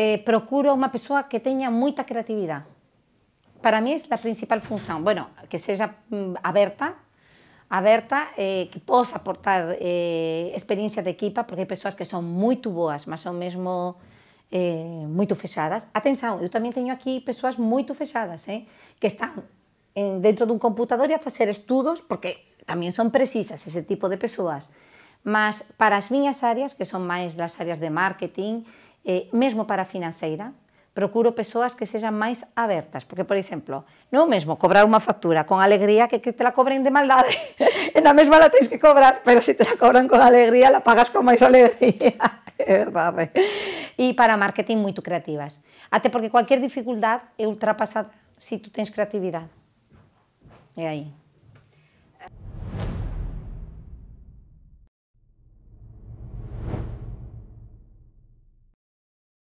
Eh, procuro una persona que tenga mucha creatividad Para mí es la principal función, bueno, que sea mm, aberta, aberta, eh, que pueda aportar eh, experiencia de equipa, porque hay personas que son muy boas, más son mesmo muy moito Atención, yo también tengo aquí personas muy fechadas, que están dentro de un computador y a hacer estudios porque también son precisas ese tipo de personas Mas para las miñas áreas, que son más las áreas de marketing, eh, mesmo para a financeira, procuro persoas que sexan máis abertas, porque, por exemplo, non o mesmo cobrar unha factura con alegría que que te la cobren de maldade, en a mesma la tens que cobrar, pero se te la cobran con alegría, la pagas con máis alegría, é verdade. E para marketing moito creativas, até porque cualquier dificultad é ultrapasada se si tú tens creatividade. É aí.